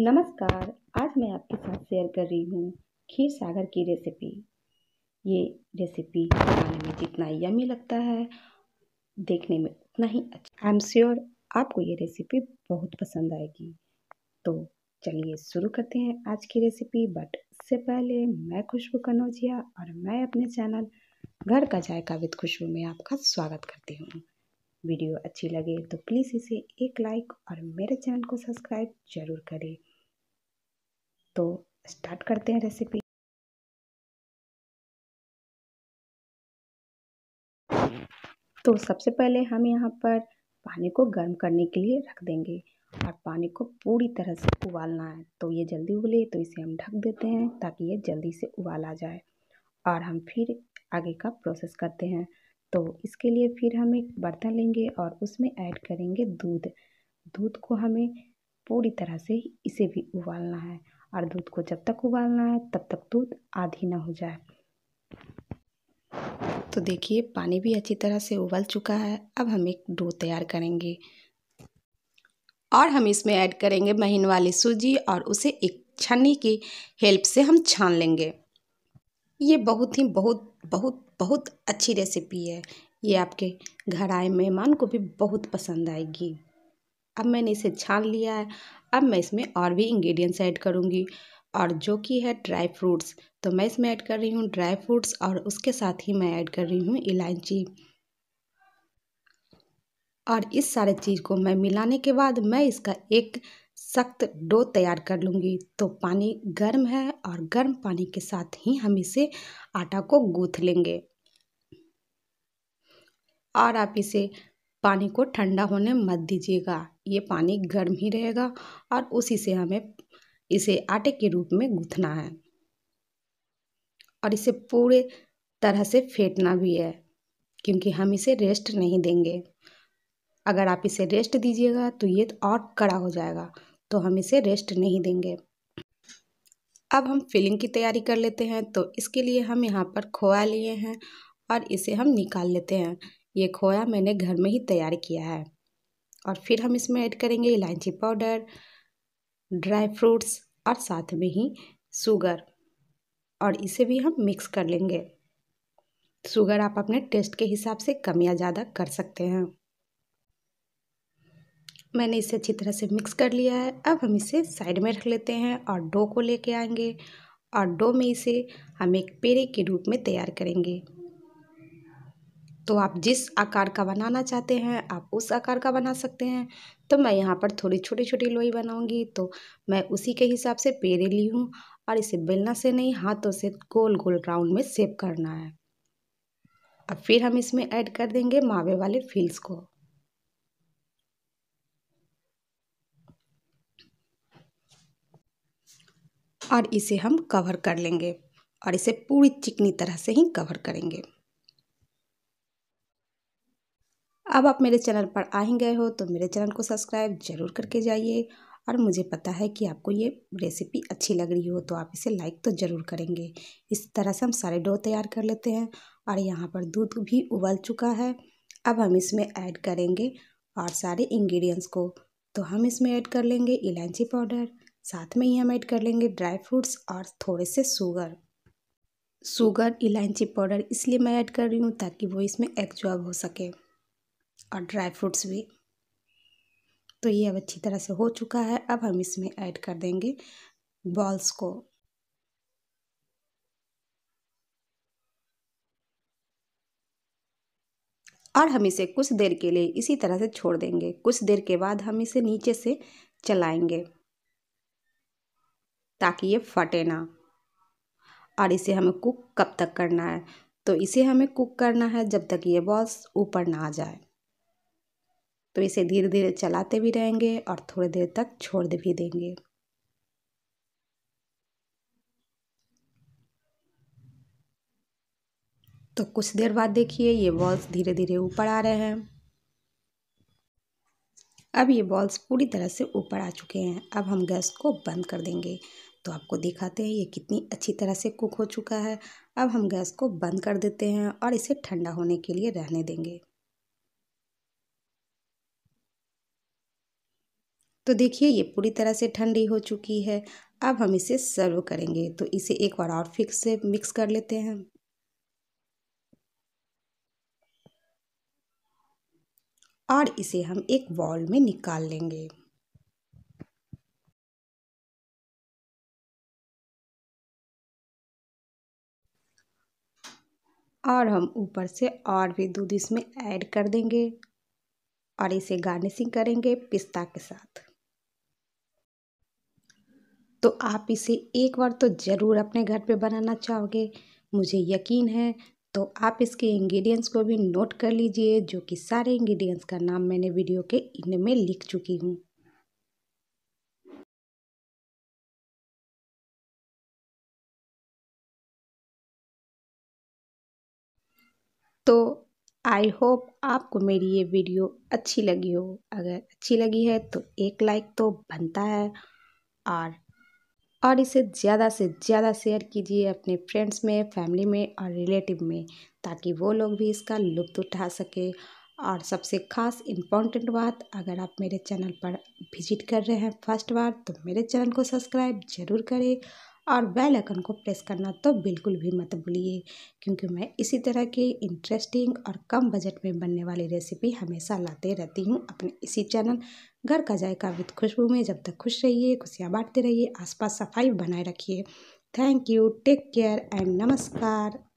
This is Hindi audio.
नमस्कार आज मैं आपके साथ शेयर कर रही हूँ खीर सागर की रेसिपी ये रेसिपी खाने में जितना यमी लगता है देखने में उतना ही अच्छा आई एम श्योर आपको ये रेसिपी बहुत पसंद आएगी तो चलिए शुरू करते हैं आज की रेसिपी बट इससे पहले मैं खुशबू कनौजिया और मैं अपने चैनल घर का जायका विद खुशबू में आपका स्वागत करती हूँ वीडियो अच्छी लगे तो प्लीज़ इसे एक लाइक और मेरे चैनल को सब्सक्राइब जरूर करें तो स्टार्ट करते हैं रेसिपी तो सबसे पहले हम यहाँ पर पानी को गर्म करने के लिए रख देंगे और पानी को पूरी तरह से उबालना है तो ये जल्दी उबले तो इसे हम ढक देते हैं ताकि ये जल्दी से उबाल आ जाए और हम फिर आगे का प्रोसेस करते हैं तो इसके लिए फिर हम एक बर्तन लेंगे और उसमें ऐड करेंगे दूध दूध को हमें पूरी तरह से इसे भी उबालना है और दूध को जब तक उबालना है तब तक दूध आधी ना हो जाए तो देखिए पानी भी अच्छी तरह से उबल चुका है अब हम एक डो तैयार करेंगे और हम इसमें ऐड करेंगे महीन वाली सूजी और उसे एक छन्नी की हेल्प से हम छान लेंगे ये बहुत ही बहुत बहुत बहुत अच्छी रेसिपी है ये आपके घर आए मेहमान को भी बहुत पसंद आएगी अब मैंने इसे छान लिया है अब मैं इसमें और भी इंग्रेडिएंट्स ऐड करूँगी और जो कि है ड्राई फ्रूट्स तो मैं इसमें ऐड कर रही हूँ ड्राई फ्रूट्स और उसके साथ ही मैं ऐड कर रही हूँ इलायची और इस सारे चीज़ को मैं मिलाने के बाद मैं इसका एक सख्त डो तैयार कर लूँगी तो पानी गर्म है और गर्म पानी के साथ ही हम इसे आटा को गूँथ लेंगे और आप इसे पानी को ठंडा होने मत दीजिएगा ये पानी गर्म ही रहेगा और उसी से हमें इसे आटे के रूप में गूँथना है और इसे पूरे तरह से फेंटना भी है क्योंकि हम इसे रेस्ट नहीं देंगे अगर आप इसे रेस्ट दीजिएगा तो ये तो और कड़ा हो जाएगा तो हम इसे रेस्ट नहीं देंगे अब हम फिलिंग की तैयारी कर लेते हैं तो इसके लिए हम यहाँ पर खोया लिए हैं और इसे हम निकाल लेते हैं ये खोया मैंने घर में ही तैयार किया है और फिर हम इसमें ऐड करेंगे इलायची पाउडर ड्राई फ्रूट्स और साथ में ही शुगर और इसे भी हम मिक्स कर लेंगे शुगर आप अपने टेस्ट के हिसाब से कम या ज़्यादा कर सकते हैं मैंने इसे अच्छी तरह से मिक्स कर लिया है अब हम इसे साइड में रख लेते हैं और डो को लेके आएंगे और डो में इसे हम एक पेड़े के रूप में तैयार करेंगे तो आप जिस आकार का बनाना चाहते हैं आप उस आकार का बना सकते हैं तो मैं यहाँ पर थोड़ी छोटी छोटी लोई बनाऊँगी तो मैं उसी के हिसाब से पेड़े ली हूँ और इसे बेलना से नहीं हाथों से गोल गोल राउंड में सेप करना है अब फिर हम इसमें ऐड कर देंगे मावे वाले फील्स को और इसे हम कवर कर लेंगे और इसे पूरी चिकनी तरह से ही कवर करेंगे अब आप मेरे चैनल पर आ ही गए हो तो मेरे चैनल को सब्सक्राइब ज़रूर करके जाइए और मुझे पता है कि आपको ये रेसिपी अच्छी लग रही हो तो आप इसे लाइक तो ज़रूर करेंगे इस तरह से हम सारे डो तैयार कर लेते हैं और यहाँ पर दूध भी उबल चुका है अब हम इसमें ऐड करेंगे और सारे इंग्रेडिएंट्स को तो हम इसमें ऐड कर लेंगे इलायची पाउडर साथ में ही हम ऐड कर लेंगे ड्राई फ्रूट्स और थोड़े से शुगर शुगर इलायची पाउडर इसलिए मैं ऐड कर रही हूँ ताकि वो इसमें एग्जॉर्ब हो सके और ड्राई फ्रूट्स भी तो ये अब अच्छी तरह से हो चुका है अब हम इसमें ऐड कर देंगे बॉल्स को और हम इसे कुछ देर के लिए इसी तरह से छोड़ देंगे कुछ देर के बाद हम इसे नीचे से चलाएंगे ताकि ये फटे ना और इसे हमें कुक कब तक करना है तो इसे हमें कुक करना है जब तक ये बॉल्स ऊपर ना आ जाए तो इसे धीरे धीरे चलाते भी रहेंगे और थोड़ी देर तक छोड़ भी देंगे तो कुछ देर बाद देखिए ये बॉल्स धीरे धीरे ऊपर आ रहे हैं अब ये बॉल्स पूरी तरह से ऊपर आ चुके हैं अब हम गैस को बंद कर देंगे तो आपको दिखाते हैं ये कितनी अच्छी तरह से कुक हो चुका है अब हम गैस को बंद कर देते हैं और इसे ठंडा होने के लिए रहने देंगे तो देखिए ये पूरी तरह से ठंडी हो चुकी है अब हम इसे सर्व करेंगे तो इसे एक बार और फिक्स से मिक्स कर लेते हैं और इसे हम एक बॉल में निकाल लेंगे और हम ऊपर से और भी दूध इसमें ऐड कर देंगे और इसे गार्निशिंग करेंगे पिस्ता के साथ तो आप इसे एक बार तो ज़रूर अपने घर पे बनाना चाहोगे मुझे यकीन है तो आप इसके इंग्रेडिएंट्स को भी नोट कर लीजिए जो कि सारे इंग्रेडिएंट्स का नाम मैंने वीडियो के इन में लिख चुकी हूँ तो आई होप आपको मेरी ये वीडियो अच्छी लगी हो अगर अच्छी लगी है तो एक लाइक तो बनता है और और इसे ज़्यादा से ज़्यादा शेयर कीजिए अपने फ्रेंड्स में फैमिली में और रिलेटिव में ताकि वो लोग भी इसका लुत्फ़ उठा सके और सबसे ख़ास इम्पॉर्टेंट बात अगर आप मेरे चैनल पर विजिट कर रहे हैं फर्स्ट बार तो मेरे चैनल को सब्सक्राइब ज़रूर करें और बेल आइकन को प्रेस करना तो बिल्कुल भी मत भूलिए क्योंकि मैं इसी तरह की इंटरेस्टिंग और कम बजट में बनने वाली रेसिपी हमेशा लाते रहती हूँ अपने इसी चैनल घर का जायका विद खुशबू में जब तक खुश रहिए खुशियाँ बांटते रहिए आसपास सफाई बनाए रखिए thank you take care and नमस्कार